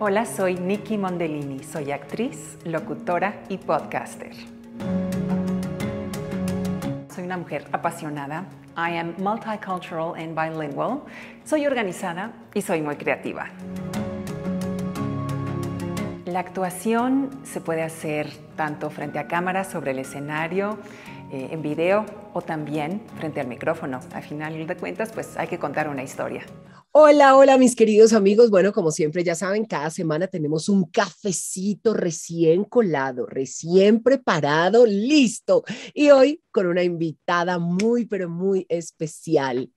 Hola, soy Nikki Mondellini, soy actriz, locutora y podcaster. Soy una mujer apasionada. I am multicultural and bilingual. Soy organizada y soy muy creativa. La actuación se puede hacer tanto frente a cámara, sobre el escenario, eh, en video o también frente al micrófono. Al final de cuentas, pues hay que contar una historia. Hola, hola mis queridos amigos. Bueno, como siempre ya saben, cada semana tenemos un cafecito recién colado, recién preparado, listo. Y hoy con una invitada muy, pero muy especial.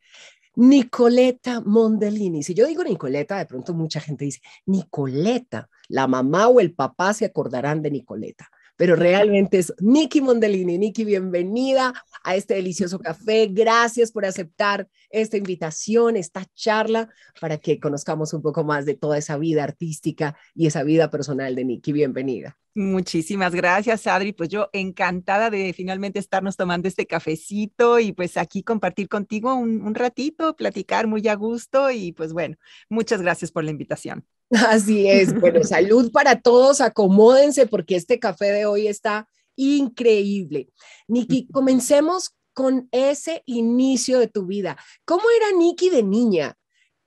Nicoleta Mondellini. Si yo digo Nicoleta, de pronto mucha gente dice, Nicoleta, la mamá o el papá se acordarán de Nicoleta pero realmente es Nikki Mondelini. Nikki, bienvenida a este delicioso café. Gracias por aceptar esta invitación, esta charla, para que conozcamos un poco más de toda esa vida artística y esa vida personal de Nikki. Bienvenida. Muchísimas gracias, Adri. Pues yo encantada de finalmente estarnos tomando este cafecito y pues aquí compartir contigo un, un ratito, platicar muy a gusto y pues bueno, muchas gracias por la invitación. Así es. Bueno, salud para todos, acomódense porque este café de hoy está increíble. Nikki, comencemos con ese inicio de tu vida. ¿Cómo era Nikki de niña?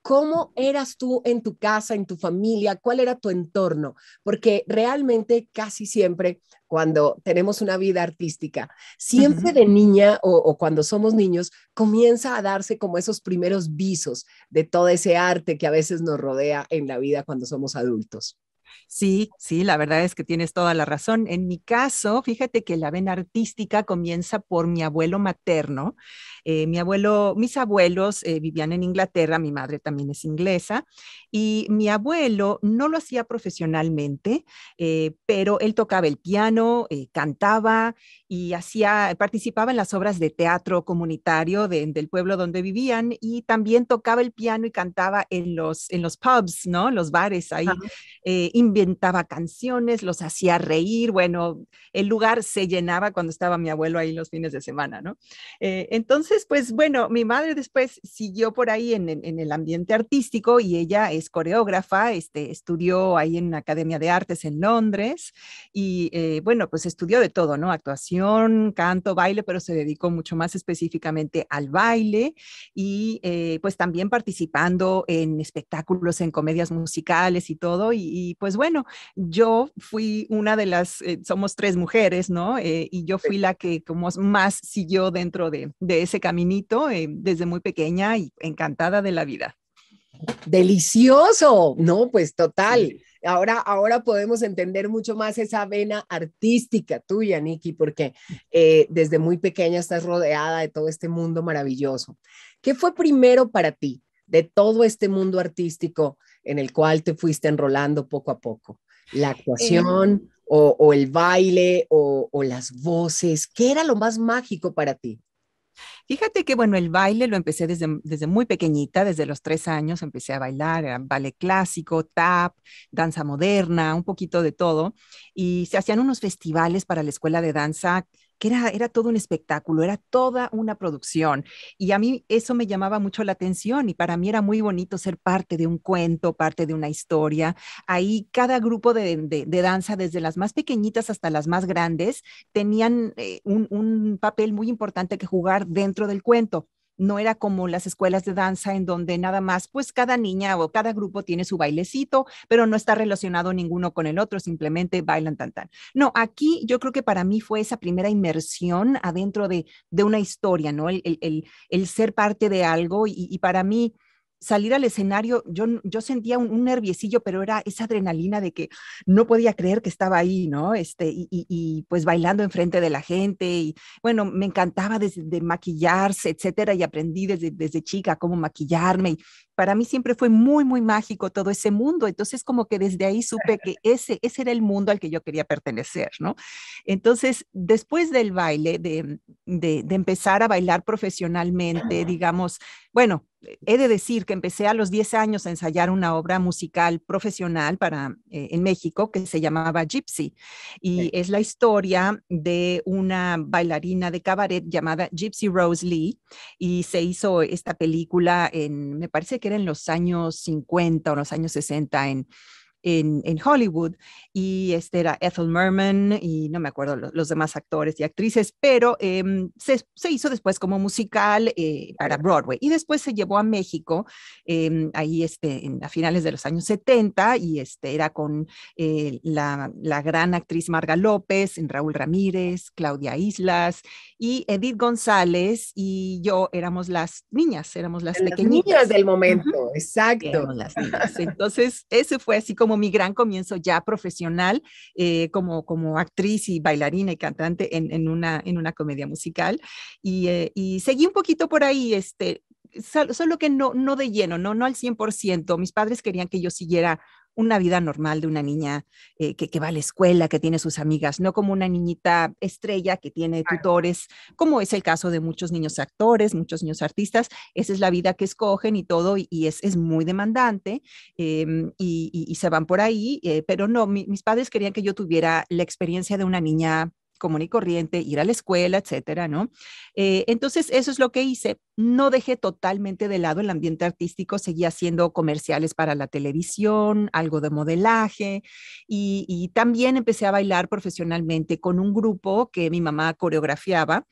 ¿Cómo eras tú en tu casa, en tu familia? ¿Cuál era tu entorno? Porque realmente casi siempre cuando tenemos una vida artística, siempre de niña o, cuando somos niños, comienza a darse como esos primeros visos de todo ese arte que a veces nos rodea en la vida cuando somos adultos. Sí, sí, la verdad es que tienes toda la razón. En mi caso, fíjate que la vena artística comienza por mi abuelo materno, eh, mi abuelo, mis abuelos eh, vivían en Inglaterra, mi madre también es inglesa, y mi abuelo no lo hacía profesionalmente, eh, pero él tocaba el piano, cantaba y hacía, participaba en las obras de teatro comunitario del pueblo donde vivían y también tocaba el piano y cantaba en los, en los pubs, ¿no? Los bares ahí, inventaba canciones, los hacía reír, bueno, el lugar se llenaba cuando estaba mi abuelo ahí los fines de semana, ¿no? entonces, entonces, pues bueno, mi madre después siguió por ahí en, el ambiente artístico y ella es coreógrafa, este, estudió ahí en la academia de artes en Londres y eh, bueno, pues estudió de todo, ¿no? Actuación, canto, baile, pero se dedicó mucho más específicamente al baile y eh, pues también participando en espectáculos, en comedias musicales y todo. Y, pues bueno, yo fui una de las, eh, somos tres mujeres, ¿no? y yo fui la que como más siguió dentro de, de ese caminito eh, desde muy pequeña y encantada de la vida. Delicioso, ¿no? Pues total. Ahora, ahora podemos entender mucho más esa vena artística tuya, Nikki, porque eh, desde muy pequeña estás rodeada de todo este mundo maravilloso. ¿Qué fue primero para ti de todo este mundo artístico en el cual te fuiste enrolando poco a poco? ¿La actuación em. o, el baile o, o las voces? ¿Qué era lo más mágico para ti? Fíjate que, bueno, el baile lo empecé desde, muy pequeñita, desde los tres años empecé a bailar, era ballet clásico, tap, danza moderna, un poquito de todo. Y se hacían unos festivales para la escuela de danza que era, todo un espectáculo, era toda una producción. Y a mí eso me llamaba mucho la atención y para mí era muy bonito ser parte de un cuento, parte de una historia. Ahí cada grupo de, danza, desde las más pequeñitas hasta las más grandes, tenían eh, un papel muy importante que jugar dentro del cuento no era como las escuelas de danza en donde nada más, pues cada niña o cada grupo tiene su bailecito, pero no está relacionado ninguno con el otro, simplemente bailan tan tan. No, aquí yo creo que para mí fue esa primera inmersión adentro de, una historia, ¿no? El, el, ser parte de algo y para mí salir al escenario, yo, yo sentía un, nerviosillo, pero era esa adrenalina de que no podía creer que estaba ahí, ¿no? Este, y, pues bailando enfrente de la gente. Y bueno, me encantaba desde maquillarse, etcétera, y aprendí desde, chica cómo maquillarme. Y para mí siempre fue muy, muy mágico todo ese mundo. Entonces, como que desde ahí supe que ese, ese era el mundo al que yo quería pertenecer, ¿no? Entonces, después del baile, de, de empezar a bailar profesionalmente, digamos, bueno, eh, he de decir que empecé a los 10 años a ensayar una obra musical profesional para, eh, en México que se llamaba Gypsy y es la historia de una bailarina de cabaret llamada Gypsy Rose Lee y se hizo esta película en, me parece que era en los años 50 o los años 60 en en, Hollywood y este era Ethel Merman y no me acuerdo los, demás actores y actrices, pero em, se, se, hizo después como musical eh, para Broadway y después se llevó a México em, ahí este, a finales de los años 70 y este era con eh, la, la, gran actriz Marga López, Raúl Ramírez, Claudia Islas y Edith González y yo éramos las niñas, éramos las, pequeñitas. del momento, exacto. las Entonces, ese fue así como mi gran comienzo ya profesional eh, como, como actriz y bailarina y cantante en, en una, en una comedia musical. Y, eh, seguí un poquito por ahí, este, solo que no, no de lleno, no, no al 100%. Mis padres querían que yo siguiera una vida normal de una niña eh, que, va a la escuela, que tiene sus amigas, no como una niñita estrella que tiene tutores, como es el caso de muchos niños actores, muchos niños artistas. Esa es la vida que escogen y todo, y, es, es, muy demandante em, y, se van por ahí, eh, pero no, mis padres querían que yo tuviera la experiencia de una niña común y corriente, ir a la escuela, etcétera, ¿no? Eh, entonces, eso es lo que hice. No dejé totalmente de lado el ambiente artístico, seguía haciendo comerciales para la televisión, algo de modelaje y también empecé a bailar profesionalmente con un grupo que mi mamá coreografiaba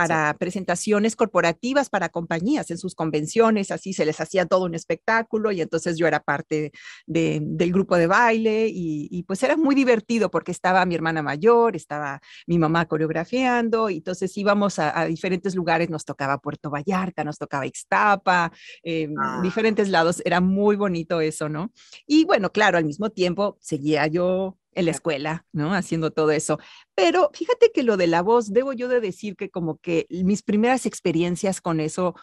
para presentaciones corporativas, para compañías en sus convenciones, así se les hacía todo un espectáculo y entonces yo era parte del grupo de baile y, pues era muy divertido porque estaba mi hermana mayor, estaba mi mamá coreografiando y entonces íbamos a, diferentes lugares, nos tocaba Puerto Vallarta, nos tocaba Ixtapa, eh, ah. diferentes lados, era muy bonito eso, ¿no? Y bueno, claro, al mismo tiempo seguía yo en la escuela, ¿no? Haciendo todo eso. Pero fíjate que lo de la voz, debo yo de decir que como que mis primeras experiencias con eso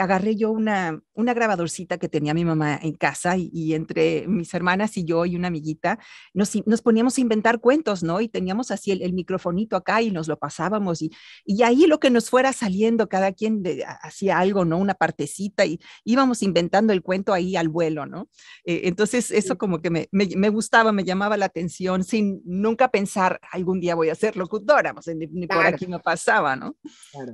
agarré yo una, una grabadorcita que tenía mi mamá en casa y, entre mis hermanas y yo y una amiguita nos, nos, poníamos a inventar cuentos, ¿no? Y teníamos así el, microfonito acá y nos lo pasábamos y, y, ahí lo que nos fuera saliendo, cada quien hacía algo, ¿no? Una partecita y íbamos inventando el cuento ahí al vuelo, ¿no? Eh, entonces eso como que me, gustaba, me llamaba la atención sin nunca pensar algún día voy a ser locutora, ni, ni por aquí me pasaba, ¿no?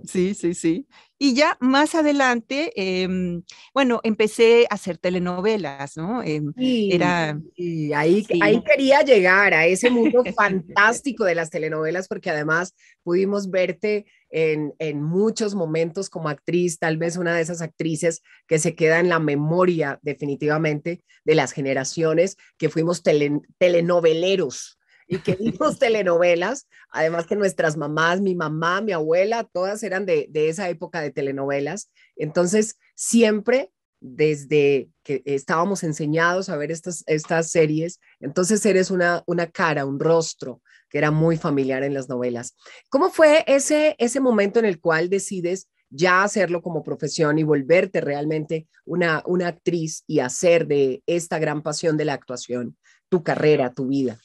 Sí, sí, sí. Y ya más adelante, Em, bueno, empecé a hacer telenovelas, ¿no? Em, era, y ahí, quería llegar a ese mundo fantástico de las telenovelas, porque además pudimos verte en, muchos momentos como actriz, tal vez una de esas actrices que se queda en la memoria definitivamente de las generaciones que fuimos telenoveleros y que vimos telenovelas, además que nuestras mamás, mi mamá, mi abuela, todas eran de, esa época de telenovelas. Entonces, siempre desde que estábamos enseñados a ver estas, estas series, entonces eres una, una cara, un rostro que era muy familiar en las novelas. ¿Cómo fue ese, ese momento en el cual decides ya hacerlo como profesión y volverte realmente una actriz y hacer de esta gran pasión de la actuación tu carrera, tu vida?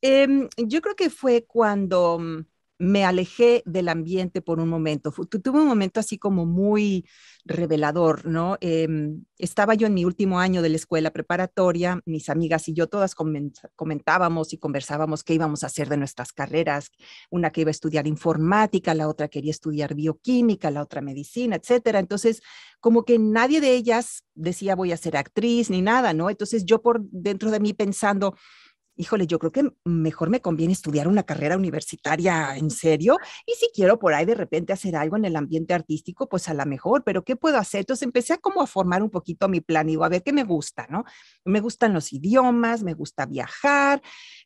Em, yo creo que fue cuando mm, me alejé del ambiente por un momento. Tuve un momento así como muy revelador, ¿no? Em, estaba yo en mi último año de la escuela preparatoria, mis amigas y yo todas comentábamos y conversábamos qué íbamos a hacer de nuestras carreras, una que iba a estudiar informática, la otra quería estudiar bioquímica, la otra medicina, etcétera. Entonces, como que nadie de ellas decía voy a ser actriz ni nada, ¿no? Entonces yo por dentro de mí pensando, híjole, yo creo que mejor me conviene estudiar una carrera universitaria en serio y si quiero por ahí de repente hacer algo en el ambiente artístico, pues a lo mejor, pero ¿qué puedo hacer? Entonces empecé a como a formar un poquito mi plan y a ver qué me gusta, ¿no? Me gustan los idiomas, me gusta viajar,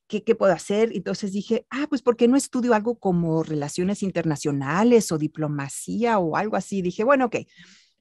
¿qué, qué puedo hacer? Entonces dije, ah, pues ¿por qué no estudio algo como relaciones internacionales o diplomacia o algo así? Dije, bueno, ok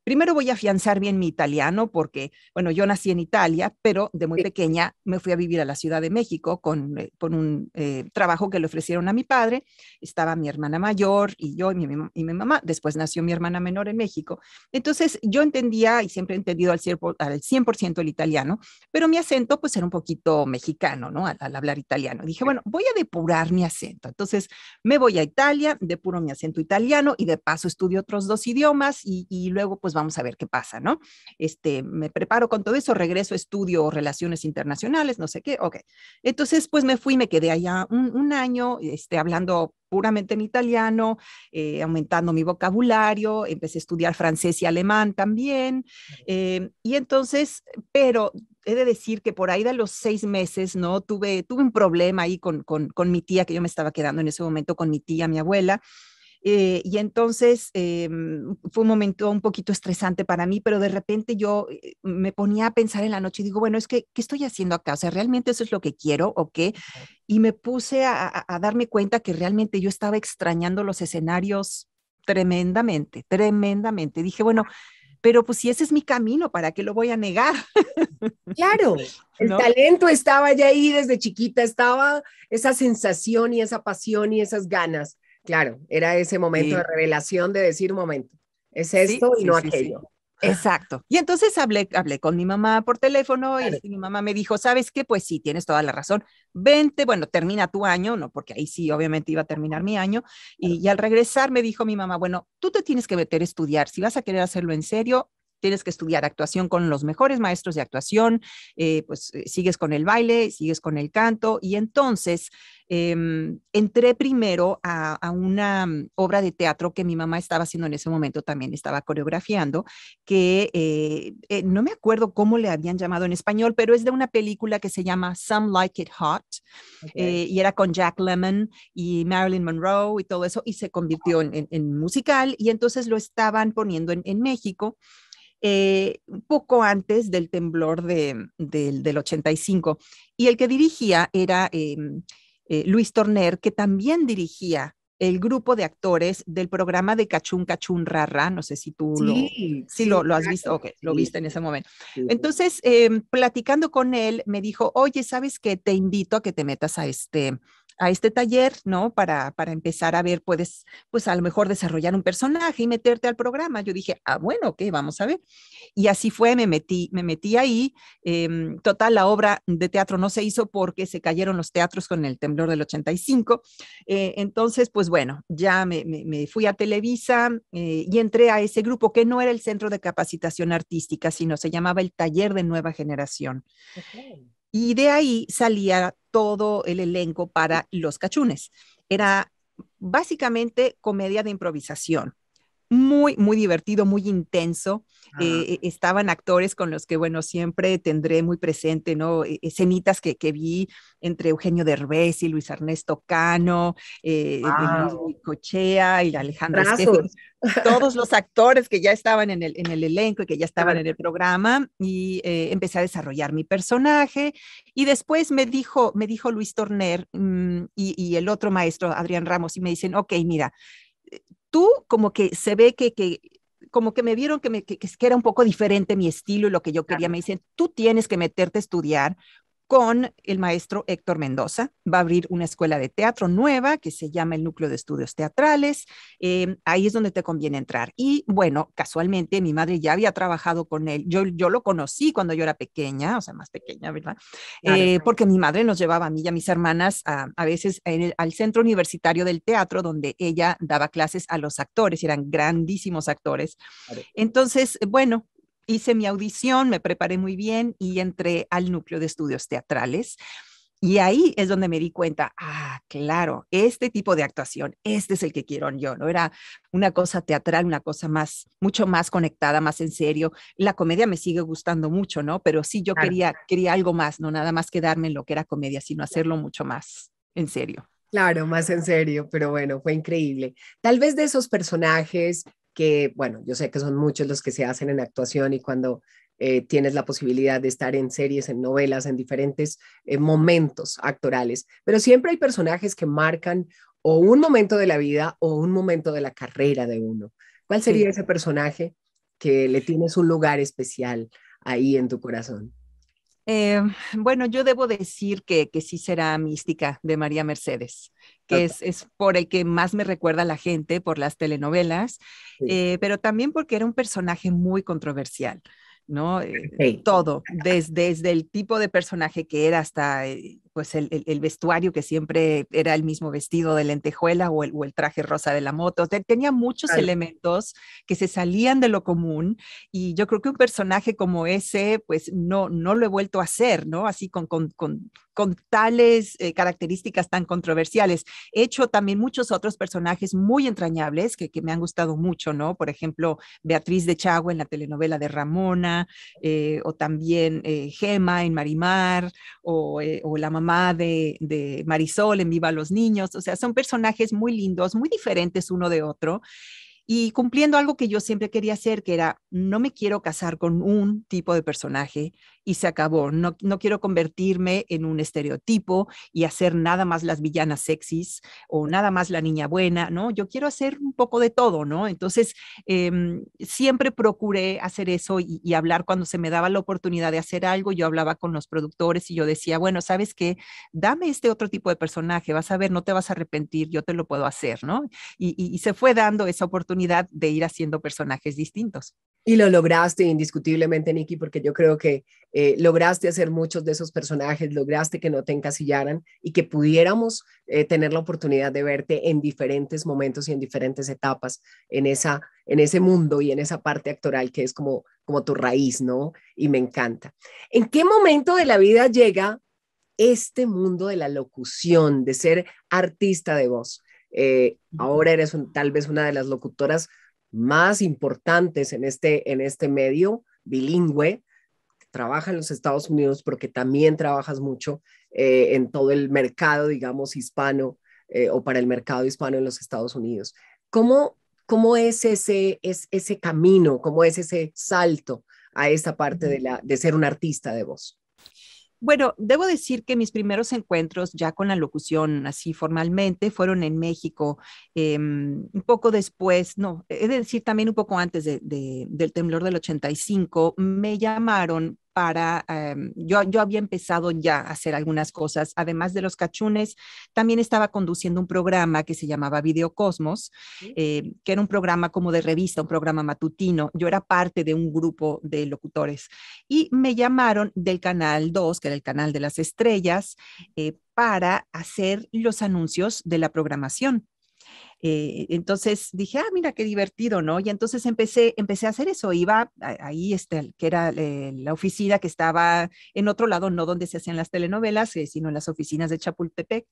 primero voy a afianzar bien mi italiano porque, bueno, yo nací en Italia, pero de muy pequeña me fui a vivir a la Ciudad de México con, eh, con un eh, trabajo que le ofrecieron a mi padre. Estaba mi hermana mayor y yo y mi, mamá. Después nació mi hermana menor en México. Entonces yo entendía y siempre he entendido al 100%, el italiano, pero mi acento pues era un poquito mexicano, ¿no? Al, hablar italiano. Dije, bueno, voy a depurar mi acento. Entonces me voy a Italia, depuro mi acento italiano y de paso estudio otros dos idiomas y, y luego pues vamos a ver qué pasa, ¿no? Este, me preparo con todo eso, regreso, estudio relaciones internacionales, no sé qué, ok. Entonces, pues me fui, me quedé allá un, año, este, hablando puramente en italiano, eh, aumentando mi vocabulario, empecé a estudiar francés y alemán también. Eh, y entonces, pero he de decir que por ahí de los seis meses, ¿no? Tuve, tuve un problema ahí con, con mi tía, que yo me estaba quedando en ese momento con mi tía, mi abuela eh, y entonces em, fue un momento un poquito estresante para mí, pero de repente yo eh, me ponía a pensar en la noche y digo, bueno, es que, ¿qué estoy haciendo acá? O sea, ¿realmente eso es lo que quiero o qué? Y me puse a, darme cuenta que realmente yo estaba extrañando los escenarios tremendamente, tremendamente. Dije, bueno, pero pues si ese es mi camino, ¿para qué lo voy a negar? Claro, el talento estaba ya ahí desde chiquita, estaba esa sensación y esa pasión y esas ganas. Claro, era ese momento de revelación de decir, un momento, es esto y no aquello. Exacto. Y entonces hablé, hablé con mi mamá por teléfono y mi mamá me dijo, ¿sabes qué? Pues sí, tienes toda la razón. Vente, bueno, termina tu año, ¿no? Porque ahí sí, obviamente iba a terminar mi año. Y, y al regresar me dijo mi mamá, bueno, tú te tienes que meter a estudiar. Si vas a querer hacerlo en serio, tienes que estudiar actuación con los mejores maestros de actuación, eh, pues eh, sigues con el baile, sigues con el canto y entonces em, entré primero a, una mm, obra de teatro que mi mamá estaba haciendo en ese momento, también estaba coreografiando, que eh, no me acuerdo cómo le habían llamado en español, pero es de una película que se llama Some Like It Hot y era con Jack Lemmon y Marilyn Monroe y todo eso y se convirtió en, musical y entonces lo estaban poniendo en, en México un eh, poco antes del temblor de, del, 85. Y el que dirigía era eh, eh, Luis Torner, que también dirigía el grupo de actores del programa de Cachún Cachún Rarra, no sé si tú lo, has visto, lo viste en ese momento. Entonces, em, platicando con él, me dijo, oye, ¿sabes qué? Te invito a que te metas a este, a este taller, ¿no? Para, para empezar a ver, puedes, pues a lo mejor desarrollar un personaje y meterte al programa. Yo dije, ah, bueno, ¿qué? vamos a ver. Y así fue, me metí, me metí ahí. Em, total, la obra de teatro no se hizo porque se cayeron los teatros con el temblor del 85. Eh, entonces, pues bueno, ya me, me, fui a Televisa eh, y entré a ese grupo que no era el Centro de Capacitación Artística, sino se llamaba el Taller de Nueva Generación. Y de ahí salía todo el elenco para Los Cachunes. Era básicamente comedia de improvisación muy, muy divertido, muy intenso. Eh, estaban actores con los que, bueno, siempre tendré muy presente, ¿no? E, escenitas que, que vi entre Eugenio Derbez y Luis Ernesto Cano, eh, eh Luis Cochea y Alejandra todos los actores que ya estaban en el, elenco y que ya estaban en el programa y eh, empecé a desarrollar mi personaje y después me dijo, me dijo Luis Torner mm, y, y el otro maestro, Adrián Ramos, y me dicen, ok, mira, tú como que se ve que, como que me vieron que, me, que, que, era un poco diferente mi estilo y lo que yo quería. Me dicen, tú tienes que meterte a estudiar con el maestro Héctor Mendoza. Va a abrir una escuela de teatro nueva que se llama el Núcleo de Estudios Teatrales. Eh, ahí es donde te conviene entrar. Y bueno, casualmente mi madre ya había trabajado con él. Yo, lo conocí cuando yo era pequeña, o sea, más pequeña, ¿verdad? Ah, eh, porque mi madre nos llevaba a mí y a mis hermanas a, veces al centro universitario del teatro donde ella daba clases a los actores, eran grandísimos actores. Entonces, bueno, hice mi audición, me preparé muy bien y entré al núcleo de estudios teatrales. Y ahí es donde me di cuenta, ah, claro, este tipo de actuación, este es el que quiero yo, ¿no? Era una cosa teatral, una cosa más, mucho más conectada, más en serio. La comedia me sigue gustando mucho, ¿no? Pero sí, yo quería, quería algo más, no nada más quedarme en lo que era comedia, sino hacerlo mucho más en serio. Claro, más en serio, pero bueno, fue increíble. Tal vez de esos personajes que, bueno, yo sé que son muchos los que se hacen en actuación y cuando eh, tienes la posibilidad de estar en series, en novelas, en diferentes eh, momentos actorales, pero siempre hay personajes que marcan o un momento de la vida o un momento de la carrera de uno. ¿Cuál sería ese personaje que le tienes un lugar especial ahí en tu corazón? Eh, bueno, yo debo decir que, sí será mística de María Mercedes, que es, es, por el que más me recuerda la gente, por las telenovelas, eh, pero también porque era un personaje muy controversial. ¿no? Eh, todo, desde, el tipo de personaje que era hasta pues el, vestuario que siempre era el mismo vestido de lentejuela o el, o el traje rosa de la moto. Tenía muchos elementos que se salían de lo común y yo creo que un personaje como ese, pues no, no lo he vuelto a hacer, ¿no? Así con con tales eh, características tan controversiales. He hecho también muchos otros personajes muy entrañables que, me han gustado mucho, ¿no? Por ejemplo, Beatriz de Chagua en la telenovela de Ramona, eh, o también eh, Gemma Gema en Marimar, o, la mamá de, de Marisol en Viva los Niños. O sea, son personajes muy lindos, muy diferentes uno de otro y cumpliendo algo que yo siempre quería hacer, que era, no me quiero casar con un tipo de personaje y se acabó, no, no quiero convertirme en un estereotipo y hacer nada más las villanas sexys o nada más la niña buena, ¿no? Yo quiero hacer un poco de todo, ¿no? Entonces, em, siempre procuré hacer eso y, hablar cuando se me daba la oportunidad de hacer algo, yo hablaba con los productores y yo decía, bueno, ¿sabes qué? Dame este otro tipo de personaje, vas a ver, no te vas a arrepentir, yo te lo puedo hacer, ¿no? y se fue dando esa oportunidad de ir haciendo personajes distintos. Y lo lograste indiscutiblemente, Nikki, porque yo creo que eh, lograste hacer muchos de esos personajes, lograste que no te encasillaran y que pudiéramos eh, tener la oportunidad de verte en diferentes momentos y en diferentes etapas en, esa, en ese mundo y en esa parte actoral que es como, como tu raíz, ¿no? Y me encanta. ¿En qué momento de la vida llega este mundo de la locución, de ser artista de voz? Eh, ahora eres tal vez una de las locutoras más importantes en este, este medio bilingüe. Trabaja en los Estados Unidos porque también trabajas mucho eh, en todo el mercado, digamos, hispano eh, o para el mercado hispano en los Estados Unidos. ¿Cómo, es, ese, camino? ¿Cómo es ese salto a esa parte de, la, de ser un artista de voz? Bueno, debo decir que mis primeros encuentros ya con la locución así formalmente fueron en México, em, un poco después, no, es decir, también un poco antes de, del temblor del 85, me llamaron para, em, yo, yo había empezado ya a hacer algunas cosas, además de los cachunes, también estaba conduciendo un programa que se llamaba Videocosmos, eh, que era un programa como de revista, un programa matutino, yo era parte de un grupo de locutores y me llamaron del Canal 2, que era el Canal de las Estrellas, eh, para hacer los anuncios de la programación. Eh, entonces dije, ah, mira qué divertido, ¿no? Y entonces empecé, empecé a hacer eso. Iba ahí, este, que era eh, la oficina que estaba en otro lado, no donde se hacían las telenovelas, eh, sino en las oficinas de Chapultepec.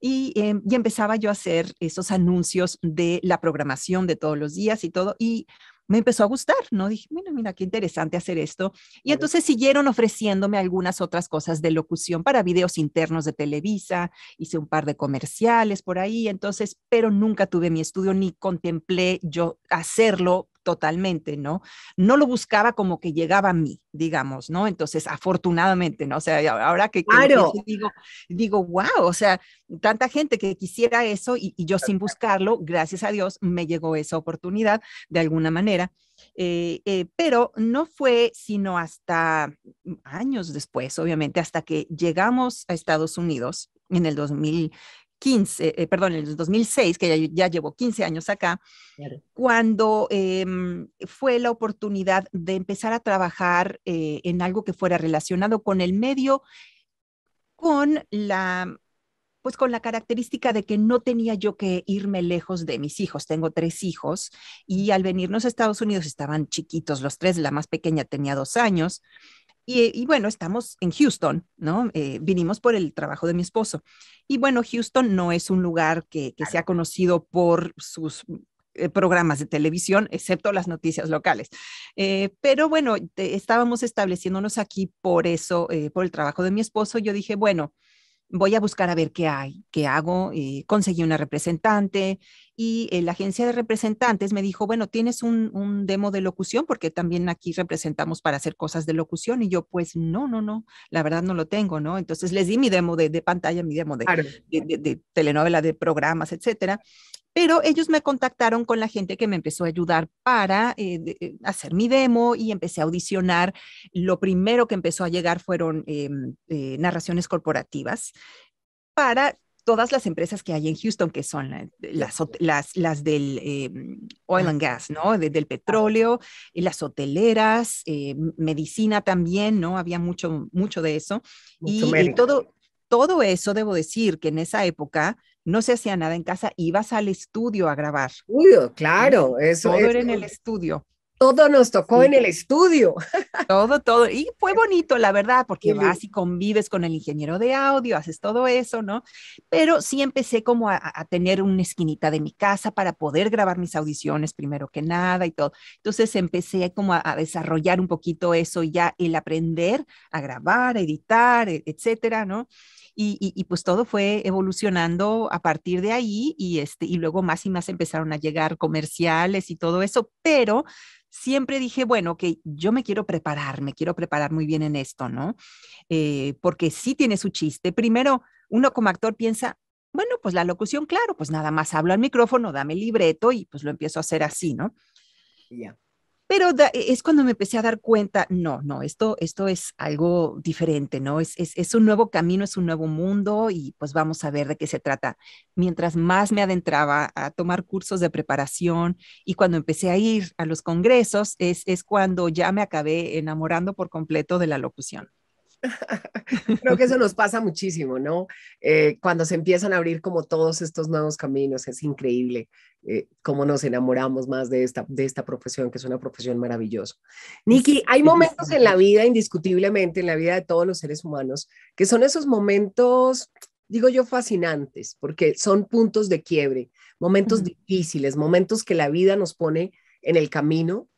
Y, em, y empezaba yo a hacer esos anuncios de la programación de todos los días y todo. Y me empezó a gustar, ¿no? Dije, mira, mira, qué interesante hacer esto. Y entonces siguieron ofreciéndome algunas otras cosas de locución para videos internos de Televisa, hice un par de comerciales por ahí, entonces, pero nunca tuve mi estudio ni contemplé yo hacerlo totalmente, ¿no? No lo buscaba como que llegaba a mí, digamos, ¿no? Entonces, afortunadamente, ¿no? O sea, ahora que, claro. digo, digo, wow, o sea, tanta gente que quisiera eso y, yo sin buscarlo, gracias a Dios, me llegó esa oportunidad de alguna manera. Eh, eh, pero no fue sino hasta años después, obviamente, hasta que llegamos a Estados Unidos en el 2000, 15, eh, perdón, en el 2006, que ya, llevo 15 años acá, cuando em, fue la oportunidad de empezar a trabajar eh, en algo que fuera relacionado con el medio, con la pues con la característica de que no tenía yo que irme lejos de mis hijos. Tengo tres hijos y al venirnos a Estados Unidos estaban chiquitos los tres, la más pequeña tenía dos años y, bueno, estamos en Houston, ¿no? Eh, vinimos por el trabajo de mi esposo. Y bueno, Houston no es un lugar que, se sea conocido por sus eh, programas de televisión, excepto las noticias locales. Eh, pero bueno, estábamos estableciéndonos aquí por eso, por el trabajo de mi esposo. Yo dije, bueno, voy a buscar a ver qué hay, qué hago. Eh, conseguí una representante y eh, la agencia de representantes me dijo, bueno, tienes un, demo de locución porque también aquí representamos para hacer cosas de locución y yo pues no, no, no, la verdad no lo tengo, ¿no? Entonces les di mi demo de, pantalla, mi demo de, de telenovela, de programas, etcétera pero ellos me contactaron con la gente que me empezó a ayudar para eh, eh, hacer mi demo y empecé a audicionar. Lo primero que empezó a llegar fueron em, eh, narraciones corporativas para todas las empresas que hay en Houston, que son las, del em, oil and gas, ¿no? del petróleo, las hoteleras, medicina también, ¿no? Había mucho, mucho de eso. y, todo, todo eso, debo decir, que en esa época no se hacía nada en casa, ibas al estudio a grabar. Uy, claro, eso Todo era en el estudio. Todo nos tocó en el estudio. Todo, todo. Y fue bonito, la verdad, porque vas y convives con el ingeniero de audio, haces todo eso, ¿no? Pero sí empecé como a, tener una esquinita de mi casa para poder grabar mis audiciones primero que nada y todo. Entonces empecé como a, desarrollar un poquito eso, ya el aprender a grabar, editar, e, etcétera, ¿no? y, pues todo fue evolucionando a partir de ahí y, este, y luego más y más empezaron a llegar comerciales y todo eso, pero siempre dije, bueno, que yo me quiero preparar, me quiero preparar muy bien en esto, ¿no? Eh, porque sí tiene su chiste. Primero, uno como actor piensa, bueno, pues la locución, claro, pues nada más hablo al micrófono, dame el libreto y pues lo empiezo a hacer así, ¿no? Pero e, es cuando me empecé a dar cuenta, no, no, esto, esto es algo diferente, ¿no? Es, es, un nuevo camino, es un nuevo mundo y pues vamos a ver de qué se trata. Mientras más me adentraba a tomar cursos de preparación y cuando empecé a ir a los congresos, es cuando ya me acabé enamorando por completo de la locución. Creo que eso nos pasa muchísimo, ¿no? Eh, cuando se empiezan a abrir como todos estos nuevos caminos, es increíble eh, cómo nos enamoramos más de esta, de esta profesión, que es una profesión maravillosa. Nikki, hay momentos en la vida, indiscutiblemente, en la vida de todos los seres humanos, que son esos momentos digo yo, fascinantes, porque son puntos de quiebre, momentos difíciles, momentos que la vida nos pone en el camino,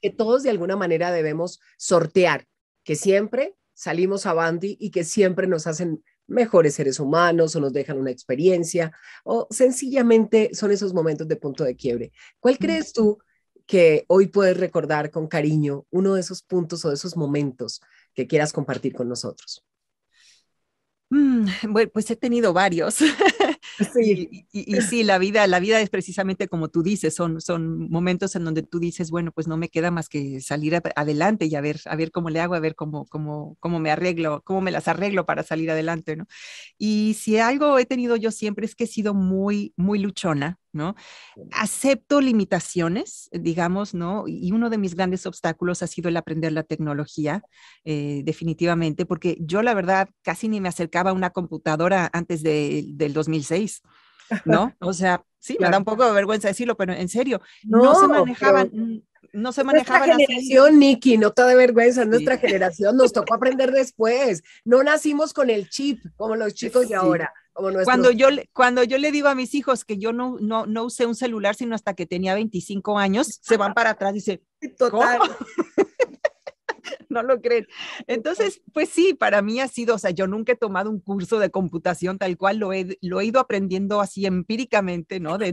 que todos de alguna manera debemos sortear, que siempre salimos a Bandy y que siempre nos hacen mejores seres humanos o nos dejan una experiencia o sencillamente son esos momentos de punto de quiebre. ¿Cuál crees tú que hoy puedes recordar con cariño uno de esos puntos o de esos momentos que quieras compartir con nosotros? Mm, bueno, pues he tenido varios. Y, sí, la vida, la vida es precisamente como tú dices, son, son momentos en donde tú dices, bueno, pues no me queda más que salir adelante y a ver, a ver cómo le hago, a ver cómo, cómo, cómo me arreglo, cómo me las arreglo para salir adelante, ¿no? Y si algo he tenido yo siempre es que he sido muy, muy luchona, ¿no? Acepto limitaciones, digamos, ¿no? Y uno de mis grandes obstáculos ha sido el aprender la tecnología, eh, definitivamente, porque yo la verdad casi ni me acercaba a una computadora antes de, del 2006. ¿No? O sea, sí, me da un poco de vergüenza decirlo, pero en serio, no, se manejaban, no se manejaba nuestra generación, Nikki, no te de vergüenza, nuestra generación nos tocó aprender después. No nacimos con el chip como los chicos de ahora cuando, yo, cuando yo le digo a mis hijos que yo no, no, no usé un celular sino hasta que tenía 25 años, se van para atrás y dicen, Total. no lo creen. Entonces, pues sí, para mí ha sido, o sea, yo nunca he tomado un curso de computación tal cual, lo he, lo he ido aprendiendo así empíricamente, ¿no? De,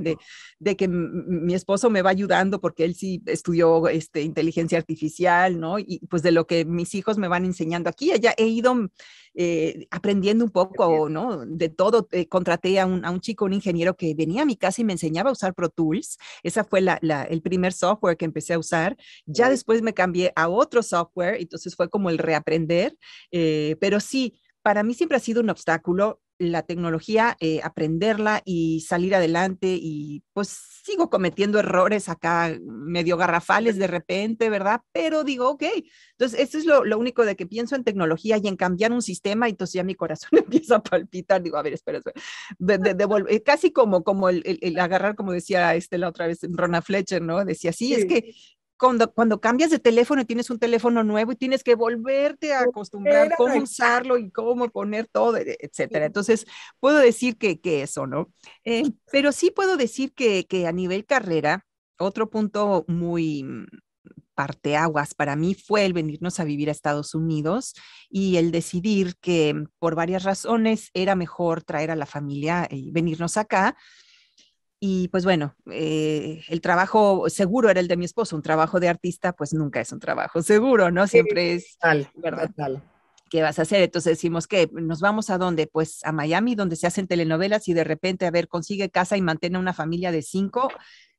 de, que mi esposo me va ayudando porque él sí estudió este, inteligencia artificial, ¿no? Y pues de lo que mis hijos me van enseñando aquí, ya he ido mm, eh, aprendiendo un poco, ¿no? De todo, eh, contraté a un, chico, un ingeniero que venía a mi casa y me enseñaba a usar Pro Tools. Esa fue la, la, el primer software que empecé a usar. Ya después me cambié a otro software entonces fue como el reaprender, eh, pero sí, para mí siempre ha sido un obstáculo la tecnología, eh, aprenderla y salir adelante y pues sigo cometiendo errores acá medio garrafales de repente, ¿verdad? Pero digo, ok, entonces esto es lo, único de que pienso en tecnología y en cambiar un sistema y entonces ya mi corazón empieza a palpitar, digo, a ver, espera, espera. De, eh, casi como, como el, agarrar, como decía este la otra vez, Rona Fletcher, ¿no? Decía, sí. es que cuando, cuando cambias de teléfono y tienes un teléfono nuevo y tienes que volverte a acostumbrar cómo usarlo y cómo poner todo, e-, etcétera. Entonces, puedo decir que, eso, ¿no? Eh, pero sí puedo decir que, que a nivel carrera, otro punto muy, mm, parteaguas para mí fue el venirnos a vivir a Estados Unidos y el decidir que mm, por varias razones era mejor traer a la familia y venirnos acá y pues bueno, eh, el trabajo seguro era el de mi esposo, un trabajo de artista pues nunca es un trabajo seguro, ¿no? Siempre es... Tal, ¿verdad? ¿Qué vas a hacer? Entonces decimos que nos vamos a dónde? Pues a Miami, donde se hacen telenovelas y de repente, a ver, consigue casa y mantiene una familia de cinco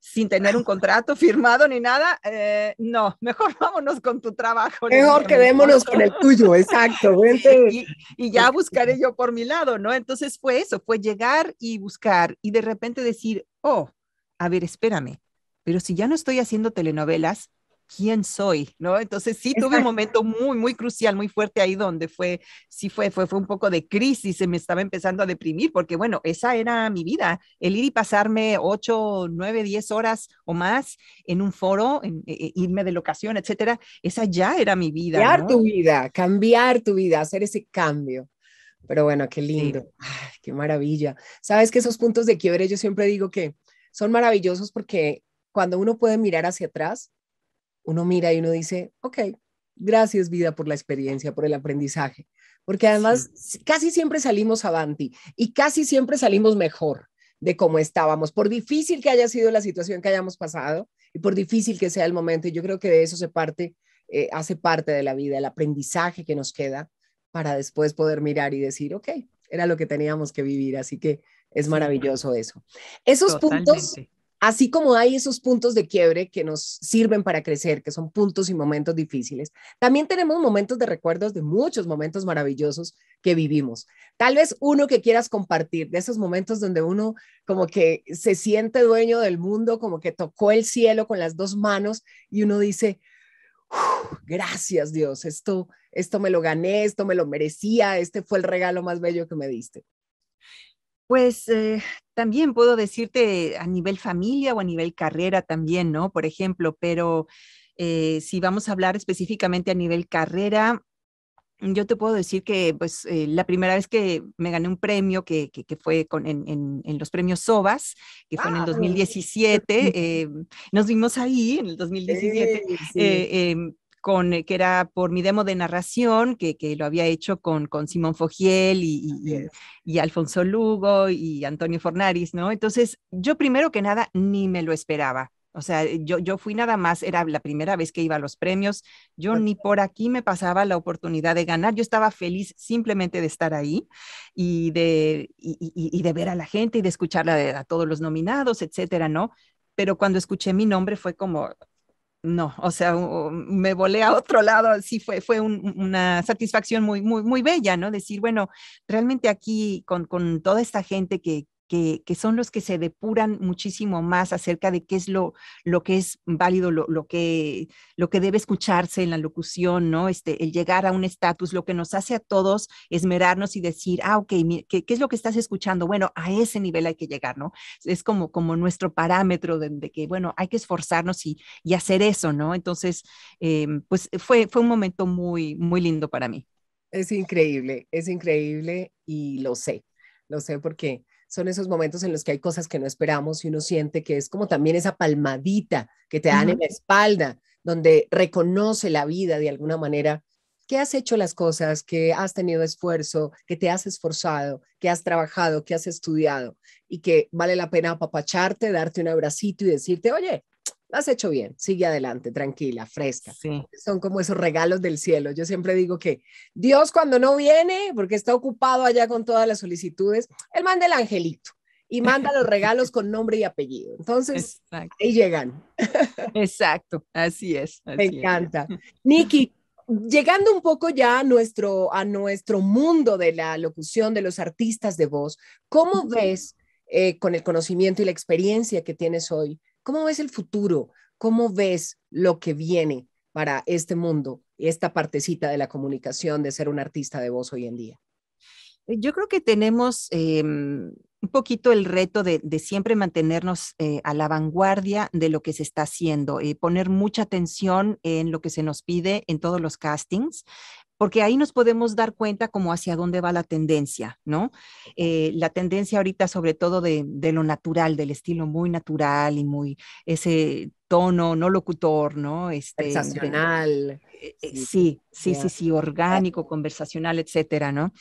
sin tener un contrato firmado ni nada, eh, no, mejor vámonos con tu trabajo. Mejor quedémonos con el tuyo, exacto. Y, y, ya buscaré yo por mi lado, ¿no? Entonces fue eso, fue llegar y buscar y de repente decir, oh, a ver, espérame, pero si ya no estoy haciendo telenovelas, quién soy, ¿no? Entonces sí tuve un momento muy, muy crucial, muy fuerte ahí donde fue, sí fue, fue, fue un poco de crisis, se me estaba empezando a deprimir, porque bueno, esa era mi vida, el ir y pasarme ocho, nueve, diez horas o más en un foro, en, eh, eh, irme de locación, etcétera, esa ya era mi vida. Cambiar tu vida, cambiar tu vida, hacer ese cambio. Pero bueno, qué lindo, qué maravilla. Sabes que esos puntos de quiebre yo siempre digo que son maravillosos porque cuando uno puede mirar hacia atrás, uno mira y uno dice, ok, gracias vida por la experiencia, por el aprendizaje, porque además casi siempre salimos avanti y casi siempre salimos mejor de cómo estábamos, por difícil que haya sido la situación que hayamos pasado y por difícil que sea el momento. Y yo creo que de eso se parte, eh, hace parte de la vida, el aprendizaje que nos queda para después poder mirar y decir, ok, era lo que teníamos que vivir, así que es maravilloso eso. Esos puntos Así como hay esos puntos de quiebre que nos sirven para crecer, que son puntos y momentos difíciles, también tenemos momentos de recuerdos de muchos momentos maravillosos que vivimos. Tal vez uno que quieras compartir, de esos momentos donde uno como que se siente dueño del mundo, como que tocó el cielo con las dos manos y uno dice, gracias Dios, esto, esto me lo gané, esto me lo merecía, este fue el regalo más bello que me diste. Pues eh, también puedo decirte a nivel familia o a nivel carrera también, ¿no? Por ejemplo, pero eh, si vamos a hablar específicamente a nivel carrera, yo te puedo decir que pues eh, la primera vez que me gané un premio que, fue con, en, los premios SOBAS, que fue en el 2017, nos vimos ahí en el 2017, sí, em, con, eh, que era por mi demo de narración, que, lo había hecho con, con Simón Fogiel y, Alfonso Lugo y Antonio Fornaris, ¿no? Entonces, yo primero que nada ni me lo esperaba. O sea, yo, yo fui nada más, era la primera vez que iba a los premios, yo pues ni por aquí me pasaba la oportunidad de ganar, yo estaba feliz simplemente de estar ahí y de, de ver a la gente y de escuchar a todos los nominados, etcétera, ¿no? Pero cuando escuché mi nombre fue como, no, o sea, me volé a otro lado, sí fue, fue una satisfacción muy, muy, muy bella, ¿no? Decir, bueno, realmente aquí con, con toda esta gente que, que, son los que se depuran muchísimo más acerca de qué es lo, lo que es válido, lo, que, lo que debe escucharse en la locución, ¿no? Este, el llegar a un estatus, lo que nos hace a todos esmerarnos y decir, ah, ok, ¿qué, es lo que estás escuchando? Bueno, a ese nivel hay que llegar, ¿no? Es como, como nuestro parámetro de, que, bueno, hay que esforzarnos y, y hacer eso, ¿no? Entonces, em, pues fue, fue un momento muy, muy lindo para mí. Es increíble, es increíble y lo sé, lo sé porque son esos momentos en los que hay cosas que no esperamos y uno siente que es como también esa palmadita que te dan en la espalda, donde reconoce la vida de alguna manera, que has hecho las cosas, que has tenido esfuerzo, que te has esforzado, que has trabajado, que has estudiado y que vale la pena apapacharte, darte un abracito y decirte, oye, has hecho bien, sigue adelante, tranquila, fresca. Son como esos regalos del cielo. Yo siempre digo que Dios cuando no viene, porque está ocupado allá con todas las solicitudes, Él manda el angelito y manda los regalos con nombre y apellido. Entonces, Exacto. ahí llegan. Exacto, así es. Me encanta. Nikki, llegando un poco ya a nuestro, a nuestro mundo de la locución, de los artistas de voz, ¿cómo ves eh, con el conocimiento y la experiencia que tienes hoy? ¿Cómo ves el futuro? ¿Cómo ves lo que viene para este mundo, esta partecita de la comunicación, de ser un artista de voz hoy en día? Yo creo que tenemos eh, un poquito el reto de, siempre mantenernos eh, a la vanguardia de lo que se está haciendo y eh, poner mucha atención en lo que se nos pide en todos los castings, porque ahí nos podemos dar cuenta como hacia dónde va la tendencia, ¿no? Eh, la tendencia ahorita sobre todo de, lo natural, del estilo muy natural y muy ese tono no locutor, ¿no? Este, eh, eh, sí, sí, sí, sí, orgánico, conversacional, etcétera, ¿no?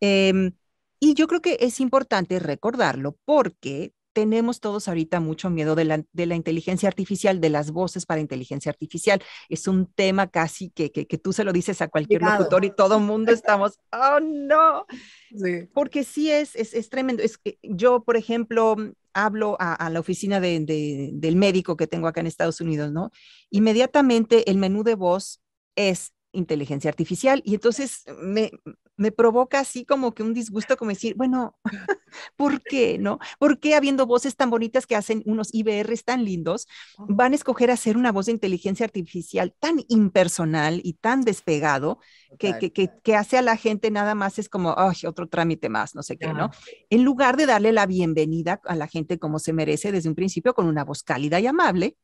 Em, y yo creo que es importante recordarlo porque tenemos todos ahorita mucho miedo de la, inteligencia artificial, de las voces para inteligencia artificial. Es un tema casi que, tú se lo dices a cualquier locutor y todo mundo estamos, oh no, porque sí es, es, tremendo. Es que yo, por ejemplo, hablo a, la oficina del médico que tengo acá en Estados Unidos, ¿no? Inmediatamente el menú de voz es inteligencia artificial. Y entonces me, me provoca así como que un disgusto, como decir, bueno, ¿por qué? ¿No? ¿Por qué habiendo voces tan bonitas que hacen unos IBRs tan lindos, oh. van a escoger hacer una voz de inteligencia artificial tan impersonal y tan despegado que, que, que, hace a la gente nada más es como, ay, otro trámite más, no sé qué, ¿no? En lugar de darle la bienvenida a la gente como se merece desde un principio con una voz cálida y amable,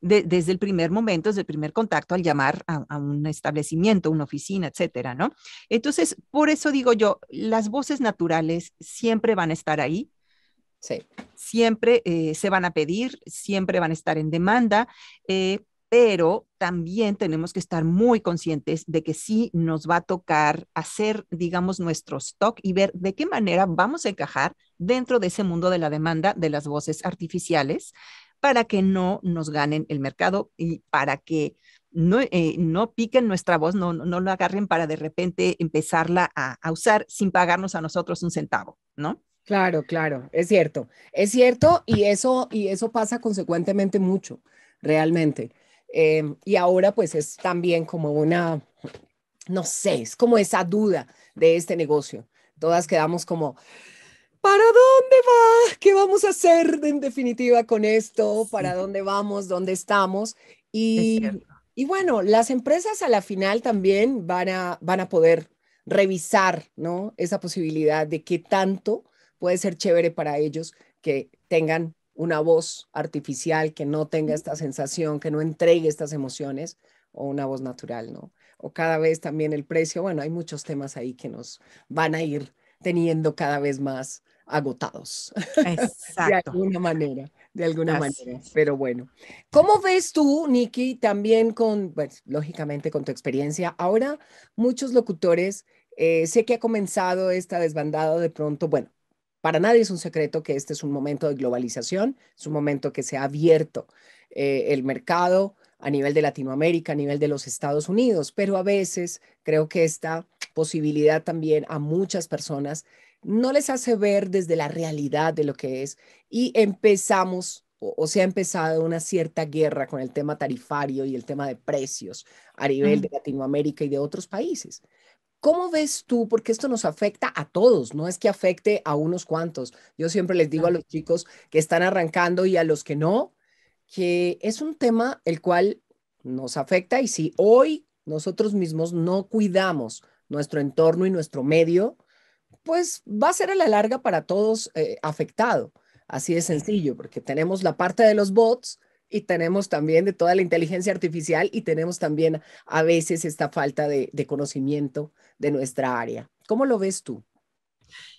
desde el primer momento, desde el primer contacto, al llamar a, un establecimiento, una oficina, etcétera, ¿no? Entonces, por eso digo yo, las voces naturales siempre van a estar ahí. Siempre eh, se van a pedir, siempre van a estar en demanda. Eh, pero también tenemos que estar muy conscientes de que sí nos va a tocar hacer, digamos, nuestro stock y ver de qué manera vamos a encajar dentro de ese mundo de la demanda de las voces artificiales, para que no nos ganen el mercado y para que no, eh, piquen nuestra voz, no, no lo agarren para de repente empezarla a, usar sin pagarnos a nosotros un centavo, ¿no? Claro, claro, es cierto, es cierto y eso, y eso pasa consecuentemente mucho, realmente. Eh, y ahora pues es también como una, no sé, es como esa duda de este negocio. Todas quedamos como, ¿Para dónde va? ¿Qué vamos a hacer en definitiva con esto? ¿Para dónde vamos? ¿Dónde estamos? Y, bueno, las empresas a la final también van a, van a poder revisar ¿no? esa posibilidad de que tanto puede ser chévere para ellos que tengan una voz artificial, que no tenga esta sensación, que no entregue estas emociones, o una voz natural, ¿no? O cada vez también el precio, bueno, hay muchos temas ahí que nos van a ir teniendo cada vez más agotados. de alguna manera, de alguna manera. Pero bueno, ¿cómo ves tú, Nikki, también con, pues, lógicamente con tu experiencia? Ahora muchos locutores, eh, sé que ha comenzado esta desbandada de pronto, bueno, para nadie es un secreto que este es un momento de globalización, es un momento que se ha abierto eh, el mercado a nivel de Latinoamérica, a nivel de los Estados Unidos, pero a veces creo que esta posibilidad también a muchas personas no les hace ver desde la realidad de lo que es y empezamos o, se ha empezado una cierta guerra con el tema tarifario y el tema de precios a nivel de Latinoamérica y de otros países. ¿Cómo ves tú? Porque esto nos afecta a todos, no es que afecte a unos cuantos. Yo siempre les digo a los chicos que están arrancando y a los que no, que es un tema el cual nos afecta y si hoy nosotros mismos no cuidamos nuestro entorno y nuestro medio, pues va a ser a la larga para todos eh, afectado. Así de sencillo, porque tenemos la parte de los bots y tenemos también de toda la inteligencia artificial y tenemos también a veces esta falta de conocimiento de nuestra área. ¿Cómo lo ves tú?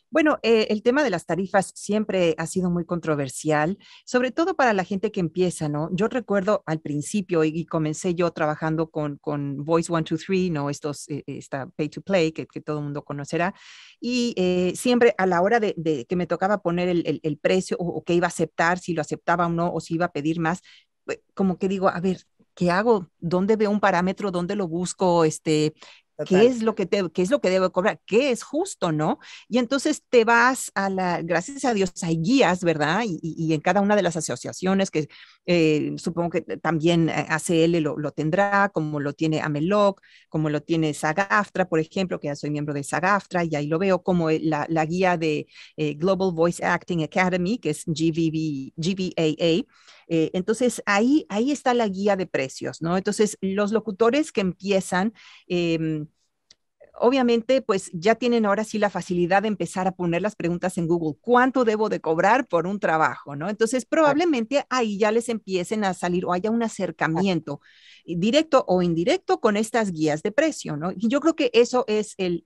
Bueno, eh, el tema de las tarifas siempre ha sido muy controversial, sobre todo para la gente que empieza, ¿no? Yo recuerdo al principio y, comencé yo trabajando con, Voice 123, ¿no? Estos, está eh, esta pay to play que, todo el mundo conocerá. Y eh, siempre a la hora de, que me tocaba poner el, precio o, que iba a aceptar, si lo aceptaba o no, o si iba a pedir más, pues, como que digo, a ver, ¿qué hago? ¿Dónde veo un parámetro? ¿Dónde lo busco? Este, ¿Qué es, lo que te, es lo que debo cobrar? ¿Qué es justo, no? Y entonces te vas a la, gracias a Dios, hay guías, ¿verdad? Y, y en cada una de las asociaciones que eh, supongo que también eh, ACL lo, tendrá, como lo tiene AMELOC, como lo tiene SAGAFTRA, por ejemplo, que ya soy miembro de SAGAFTRA y ahí lo veo como eh, la, la guía de Global Voice Acting Academy, que es GVB, GVAA eh, entonces, ahí, ahí está la guía de precios, ¿no? Entonces, los locutores que empiezan... Eh, obviamente, pues ya tienen ahora sí la facilidad de empezar a poner las preguntas en Google. ¿Cuánto debo de cobrar por un trabajo? ¿No? Entonces, probablemente ahí ya les empiecen a salir o haya un acercamiento eh, directo o indirecto con estas guías de precio, ¿no? Y yo creo que eso es el,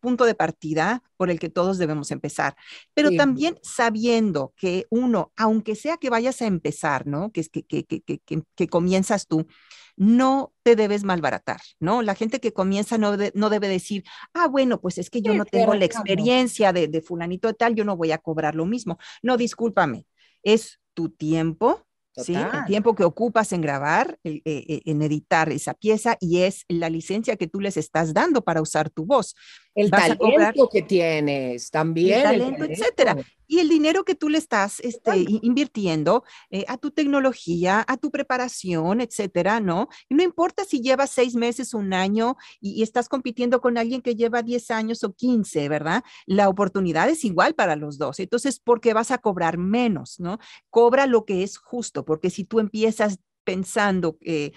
punto de partida por el que todos debemos empezar. Pero también sabiendo que uno, aunque sea que vayas a empezar, ¿no? Que, que, que, que, que comienzas tú, no te debes malbaratar, ¿no? La gente que comienza no, debe decir, ah, bueno, pues es que yo no tengo la experiencia de, de fulanito de tal, yo no voy a cobrar lo mismo. No, discúlpame, es tu tiempo, el tiempo que ocupas en grabar, eh, eh, en editar esa pieza y es la licencia que tú les estás dando para usar tu voz. El talento que tienes también. El talento, etcétera. Y el dinero que tú le estás este, invirtiendo eh, a tu tecnología, a tu preparación, etcétera, ¿no? no importa si llevas seis meses, un año y, estás compitiendo con alguien que lleva diez años o quince, ¿verdad? La oportunidad es igual para los dos. Entonces, ¿por qué vas a cobrar menos, ¿no? Cobra lo que es justo porque si tú empiezas pensando que...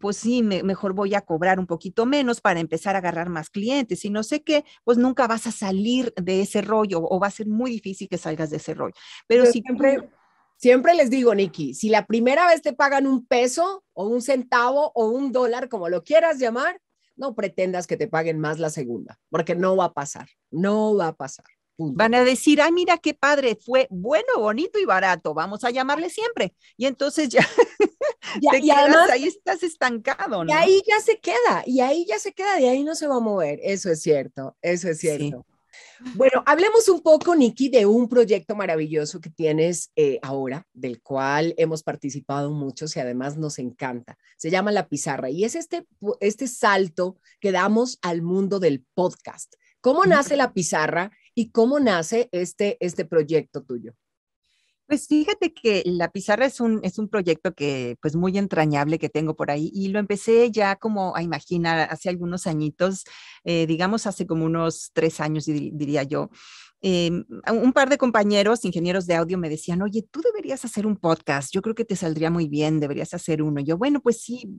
pues sí, mejor voy a cobrar un poquito menos para empezar a agarrar más clientes y no sé qué, pues nunca vas a salir de ese rollo o va a ser muy difícil que salgas de ese rollo. Pero, siempre, siempre les digo, Nikki, si la primera vez te pagan un peso o un centavo o un dólar, como lo quieras llamar, no pretendas que te paguen más la segunda, porque no va a pasar, no va a pasar. Van a decir, ay, mira qué padre, fue bueno, bonito y barato, vamos a llamarle siempre. Y entonces ya, ahí estás estancado, ¿no? Y ahí ya se queda, y ahí ya se queda, de ahí no se va a mover, eso es cierto, eso es cierto. Bueno, hablemos un poco, Nikki, de un proyecto maravilloso que tienes eh, ahora, del cual hemos participado muchos y además nos encanta. Se llama La Pizarra y es este, este salto que damos al mundo del podcast. ¿Cómo nace La Pizarra? ¿Y cómo nace este, este proyecto tuyo? Pues fíjate que La Pizarra es un, es un proyecto que, pues muy entrañable que tengo por ahí y lo empecé ya como a imaginar hace algunos añitos, eh, digamos hace como unos tres años, diría yo. Eh, un par de compañeros, ingenieros de audio, me decían, oye, tú deberías hacer un podcast, yo creo que te saldría muy bien, deberías hacer uno. Yo, bueno, pues sí,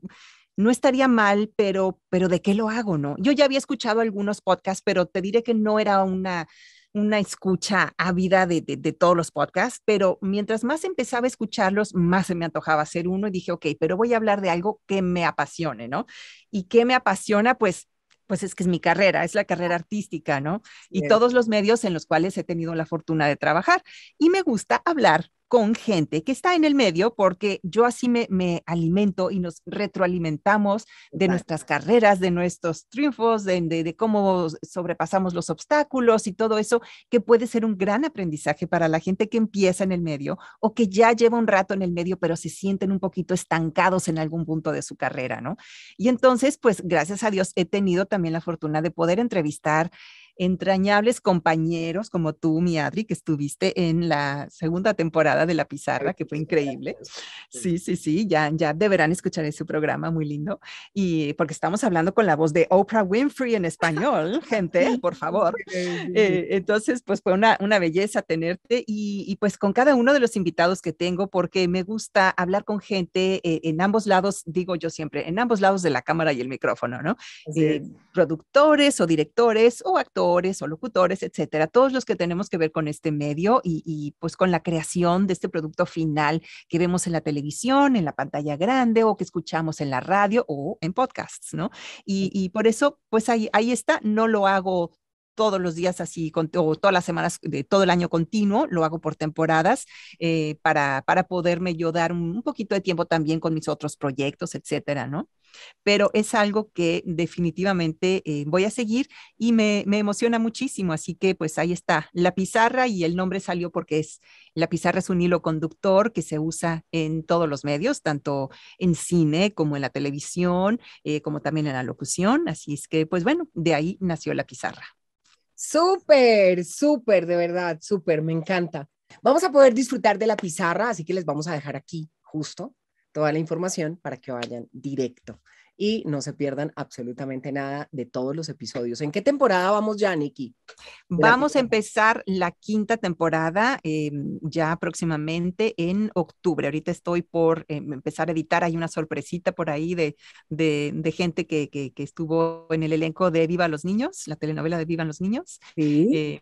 no estaría mal, pero, pero ¿de qué lo hago, no? Yo ya había escuchado algunos podcasts, pero te diré que no era una, una escucha ávida de, de, todos los podcasts, pero mientras más empezaba a escucharlos, más se me antojaba hacer uno y dije, ok, pero voy a hablar de algo que me apasione, ¿no? ¿Y qué me apasiona? Pues pues es que es mi carrera, es la carrera artística, ¿no? Y todos los medios en los cuales he tenido la fortuna de trabajar. Y me gusta hablar con gente que está en el medio, porque yo así me, me alimento y nos retroalimentamos de nuestras carreras, de nuestros triunfos, de, cómo sobrepasamos los obstáculos y todo eso, que puede ser un gran aprendizaje para la gente que empieza en el medio o que ya lleva un rato en el medio, pero se sienten un poquito estancados en algún punto de su carrera, ¿no? Y entonces, pues gracias a Dios he tenido también la fortuna de poder entrevistar entrañables compañeros como tú, mi Adri, que estuviste en la segunda temporada de La Pizarra, que fue increíble. Sí, sí, sí, ya, ya deberán escuchar ese programa, muy lindo. Y porque estamos hablando con la voz de Oprah Winfrey en español, gente, por favor. Eh, entonces, pues fue una, belleza tenerte y, pues con cada uno de los invitados que tengo, porque me gusta hablar con gente eh, en ambos lados, digo yo siempre, en ambos lados de la cámara y el micrófono, ¿no? Eh, productores o directores o actores o locutores, etcétera, todos los que tenemos que ver con este medio y, pues con la creación de este producto final que vemos en la televisión, en la pantalla grande o que escuchamos en la radio o en podcasts, ¿no? Y, y por eso, pues ahí, ahí está, no lo hago todos los días así, o todas las semanas de todo el año continuo, lo hago por temporadas eh, para, poderme yo dar un, poquito de tiempo también con mis otros proyectos, etcétera, ¿no? Pero es algo que definitivamente eh, voy a seguir y me, emociona muchísimo, así que pues ahí está, la pizarra y el nombre salió porque es, la pizarra es un hilo conductor que se usa en todos los medios, tanto en cine como en la televisión, eh, como también en la locución, así es que pues bueno, de ahí nació la pizarra. Súper, súper, de verdad, súper, me encanta. Vamos a poder disfrutar de la pizarra, así que les vamos a dejar aquí justo toda la información para que vayan directo y no se pierdan absolutamente nada de todos los episodios. ¿En qué temporada vamos ya, Nikki? Vamos a empezar la quinta temporada em, ya próximamente en octubre. Ahorita estoy por em, empezar a editar, hay una sorpresita por ahí de, de, gente que, estuvo en el elenco de Viva los Niños, la telenovela de Viva los Niños. Sí. Eh,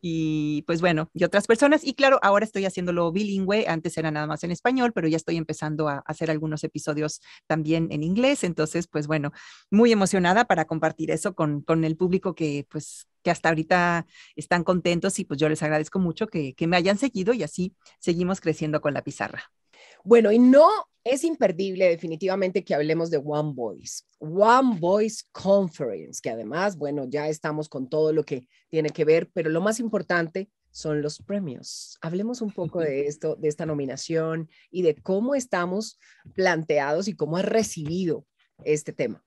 y pues bueno, y otras personas. Y claro, ahora estoy haciéndolo bilingüe, antes era nada más en español, pero ya estoy empezando a hacer algunos episodios también en inglés. Entonces, pues bueno, muy emocionada para compartir eso con, con el público que pues que hasta ahorita están contentos y pues yo les agradezco mucho que, que me hayan seguido y así seguimos creciendo con la pizarra. Bueno, y no es imperdible definitivamente que hablemos de One Voice, One Voice Conference, que además, bueno, ya estamos con todo lo que tiene que ver, pero lo más importante son los premios. Hablemos un poco de esto, de esta nominación y de cómo estamos planteados y cómo ha recibido este tema.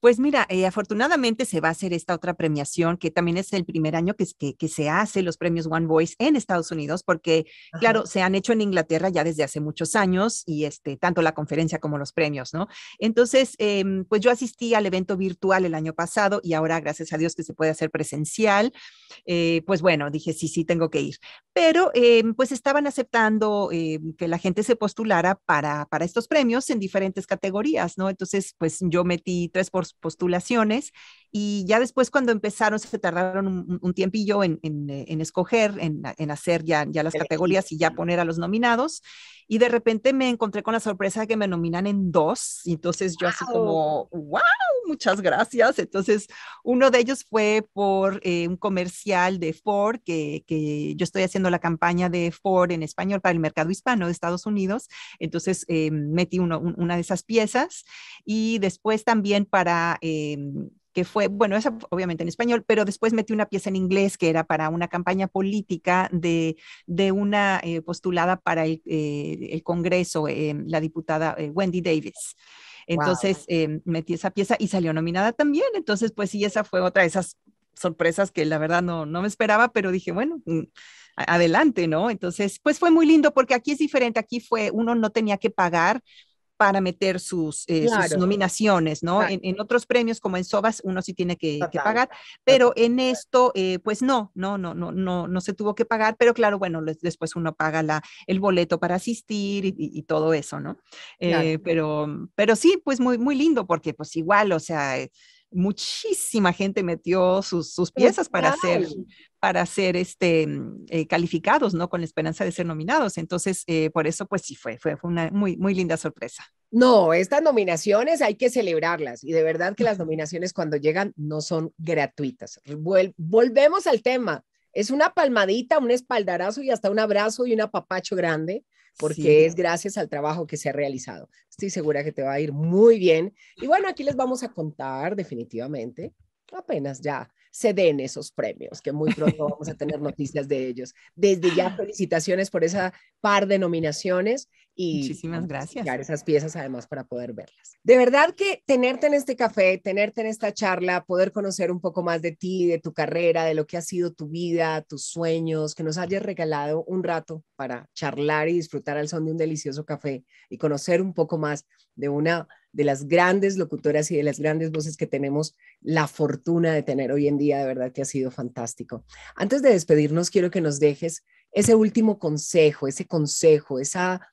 Pues mira, eh, afortunadamente se va a hacer esta otra premiación, que también es el primer año que, se hace los premios One Voice en Estados Unidos, porque, claro, se han hecho en Inglaterra ya desde hace muchos años, y este, tanto la conferencia como los premios, ¿no? Entonces, em, pues yo asistí al evento virtual el año pasado y ahora, gracias a Dios, que se puede hacer presencial, eh, pues bueno, dije, sí, sí, tengo que ir. Pero, em, pues estaban aceptando eh, que la gente se postulara para, para estos premios en diferentes categorías, ¿no? Entonces, pues yo metí tres postulaciones y ya después cuando empezaron, se tardaron un, un tiempillo en, en, eh, escoger, en, hacer ya, ya las categorías y ya poner a los nominados. Y de repente me encontré con la sorpresa de que me nominan en dos. Y entonces yo así como, wow, muchas gracias. Entonces, uno de ellos fue por eh, un comercial de Ford, que, yo estoy haciendo la campaña de Ford en español para el mercado hispano de Estados Unidos. Entonces, eh, metí una de esas piezas. Y después también para... Em, que fue, bueno, esa obviamente en español, pero después metí una pieza en inglés que era para una campaña política de, una eh, postulada para el, eh, Congreso, eh, la diputada Wendy Davis. Entonces metí esa pieza y salió nominada también. Entonces, pues sí, esa fue otra de esas sorpresas que la verdad no, no me esperaba, pero dije, bueno, mm, adelante, ¿no? Entonces, pues fue muy lindo porque aquí es diferente, aquí fue, uno no tenía que pagar, para meter sus, eh, nominaciones, ¿no? En, otros premios como en Sobas uno sí tiene que, pagar, pero en esto, eh, pues no, no, no, no, no, no se tuvo que pagar, pero claro, bueno, después uno paga la, el boleto para asistir y, todo eso, ¿no? Eh, pero, pero sí, pues muy, muy lindo porque pues igual, o sea muchísima gente metió sus, piezas para ser, para este, mm, eh, calificados, ¿no? Con la esperanza de ser nominados. Entonces, eh, por eso, pues sí, fue, fue, fue una muy, muy linda sorpresa. No, estas nominaciones hay que celebrarlas y de verdad que las nominaciones cuando llegan no son gratuitas. volvemos al tema. Es una palmadita, un espaldarazo y hasta un abrazo y un apapacho grande porque es gracias al trabajo que se ha realizado. Estoy segura que te va a ir muy bien. Y bueno, aquí les vamos a contar definitivamente, apenas ya se den esos premios, que muy pronto vamos a tener noticias de ellos. Desde ya felicitaciones por esa par de nominaciones y muchísimas gracias. esas piezas además para poder verlas. De verdad que tenerte en este café, tenerte en esta charla, poder conocer un poco más de ti, de tu carrera, de lo que ha sido tu vida, tus sueños, que nos hayas regalado un rato para charlar y disfrutar al son de un delicioso café y conocer un poco más de una de las grandes locutoras y de las grandes voces que tenemos la fortuna de tener hoy en día, de verdad que ha sido fantástico. Antes de despedirnos, quiero que nos dejes ese último consejo, ese consejo, esa,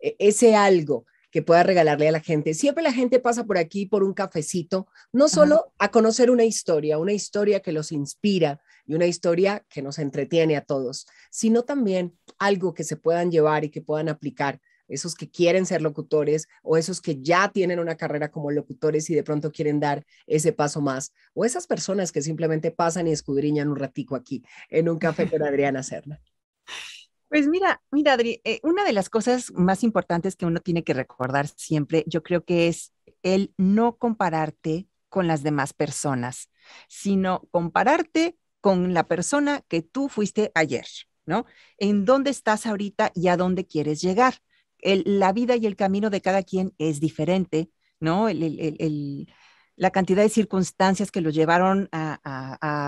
e, ese algo que pueda regalarle a la gente. Siempre la gente pasa por aquí por un cafecito, no solo a conocer una historia, una historia que los inspira y una historia que nos entretiene a todos, sino también algo que se puedan llevar y que puedan aplicar esos que quieren ser locutores o esos que ya tienen una carrera como locutores y de pronto quieren dar ese paso más, o esas personas que simplemente pasan y escudriñan un ratico aquí en un café con Adriana Serna. Pues mira, mira, Adri, eh, una de las cosas más importantes que uno tiene que recordar siempre, yo creo que es el no compararte con las demás personas, sino compararte con la persona que tú fuiste ayer, ¿no? En dónde estás ahorita y a dónde quieres llegar. la vida y el camino de cada quien es diferente, ¿no? el, la cantidad de circunstancias que lo llevaron a,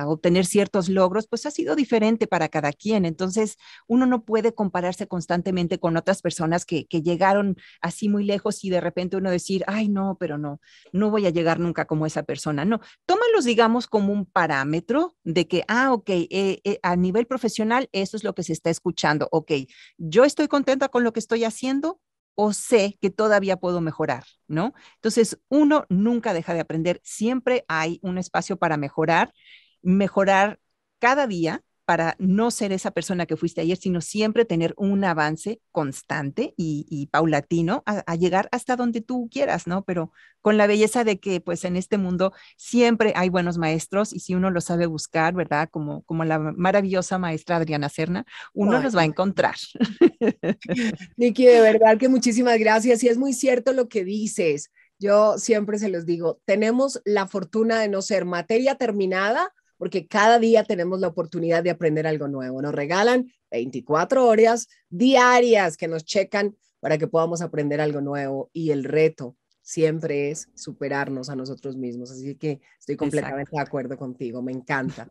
obtener ciertos logros, pues ha sido diferente para cada quien. Entonces, uno no puede compararse constantemente con otras personas que, llegaron así muy lejos y de repente uno decir, ay, no, pero no, no voy a llegar nunca como esa persona. No, tómalos, digamos, como un parámetro de que, ah, ok, eh, eh, a nivel profesional, eso es lo que se está escuchando. Ok, yo estoy contenta con lo que estoy haciendo, o sé que todavía puedo mejorar, ¿no? Entonces, uno nunca deja de aprender, siempre hay un espacio para mejorar, mejorar cada día para no ser esa persona que fuiste ayer, sino siempre tener un avance constante y, paulatino a, llegar hasta donde tú quieras, ¿no? Pero con la belleza de que pues en este mundo siempre hay buenos maestros y si uno lo sabe buscar, ¿verdad? Como, como la maravillosa maestra Adriana Serna, uno los va a encontrar. Niki, de verdad que muchísimas gracias y es muy cierto lo que dices. Yo siempre se los digo, tenemos la fortuna de no ser materia terminada porque cada día tenemos la oportunidad de aprender algo nuevo. Nos regalan 24 horas diarias que nos checan para que podamos aprender algo nuevo y el reto siempre es superarnos a nosotros mismos. Así que estoy completamente de acuerdo contigo, me encanta.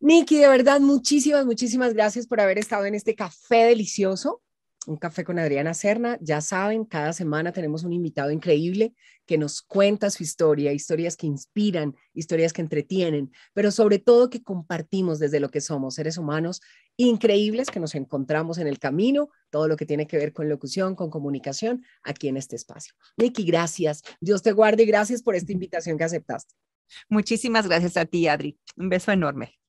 Nikki, de verdad, muchísimas, muchísimas gracias por haber estado en este café delicioso un café con Adriana Serna. Ya saben, cada semana tenemos un invitado increíble que nos cuenta su historia, historias que inspiran, historias que entretienen, pero sobre todo que compartimos desde lo que somos, seres humanos increíbles que nos encontramos en el camino, todo lo que tiene que ver con locución, con comunicación, aquí en este espacio. Nicky, gracias. Dios te guarde y gracias por esta invitación que aceptaste. Muchísimas gracias a ti, Adri. Un beso enorme.